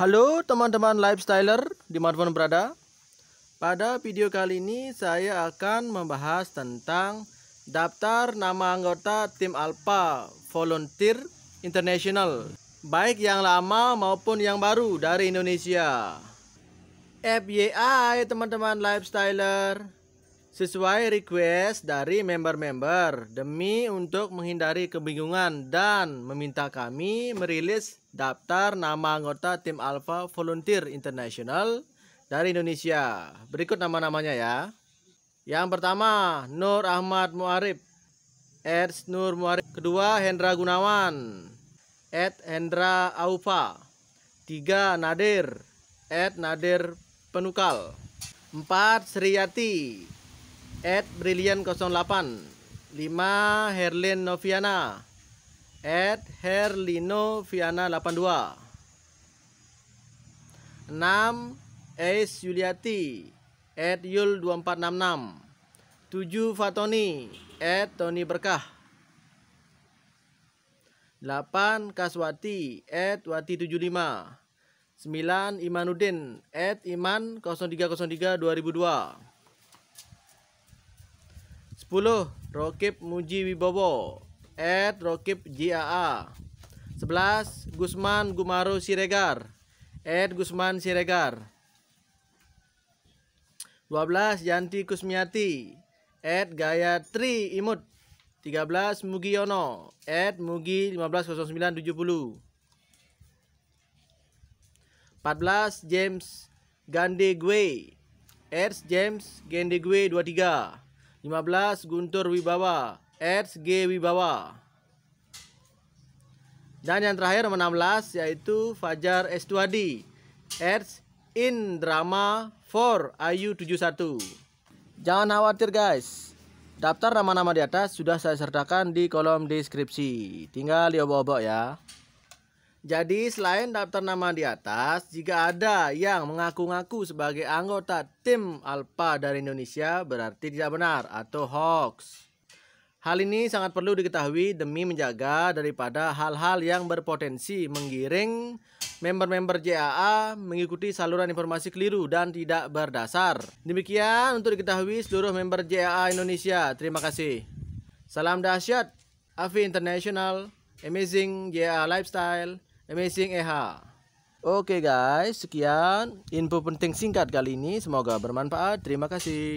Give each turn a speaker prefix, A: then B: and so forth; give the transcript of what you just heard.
A: Halo teman-teman lifestyler dimanapun berada Pada video kali ini saya akan membahas tentang Daftar nama anggota tim Alpha Volunteer International Baik yang lama maupun yang baru dari Indonesia FYI teman-teman lifestyler sesuai request dari member-member demi untuk menghindari kebingungan dan meminta kami merilis daftar nama anggota tim Alpha Volunteer International dari Indonesia. Berikut nama-namanya ya. Yang pertama, Nur Ahmad Muarif. Eds Nur Muarif. Kedua, Hendra Gunawan. Ed Hendra Aufa. Tiga, Nadir. Ed Nadir Penukal. Empat, Sriyati at Brilliant 08 5 Herlin Noviana at Herlino Viana 82 6 Ace Yuliati at Yul 2466 7 Fatoni at Tony Berkah 8 Kaswati at Wati 75 9 Imanuddin at Iman 0303 2002 10 Rokib Muji Wibowo at Rokib JAA 11 Gusman Gumaro Siregar at Gusman Siregar 12 Yanti Kusmiati Gaya Tri Imut 13 Mugiono at Mugi 150970 14 James Gandegwe at James Gandegwe 23 15 Guntur Wibawa Eds G Wibawa dan yang terakhir nomor 16 yaitu Fajar Estuadi Eds In Drama 4 Ayu 71 Jangan khawatir guys Daftar nama-nama di atas sudah saya sertakan di kolom deskripsi Tinggal diobok-obok ya jadi selain daftar nama di atas, jika ada yang mengaku-ngaku sebagai anggota tim Alpha dari Indonesia berarti tidak benar atau hoax. Hal ini sangat perlu diketahui demi menjaga daripada hal-hal yang berpotensi menggiring member-member JAA mengikuti saluran informasi keliru dan tidak berdasar. Demikian untuk diketahui seluruh member JAA Indonesia. Terima kasih. Salam dahsyat, Avi International, Amazing JAA Lifestyle. Amazing EH. Oke guys, sekian info penting singkat kali ini. Semoga bermanfaat. Terima kasih.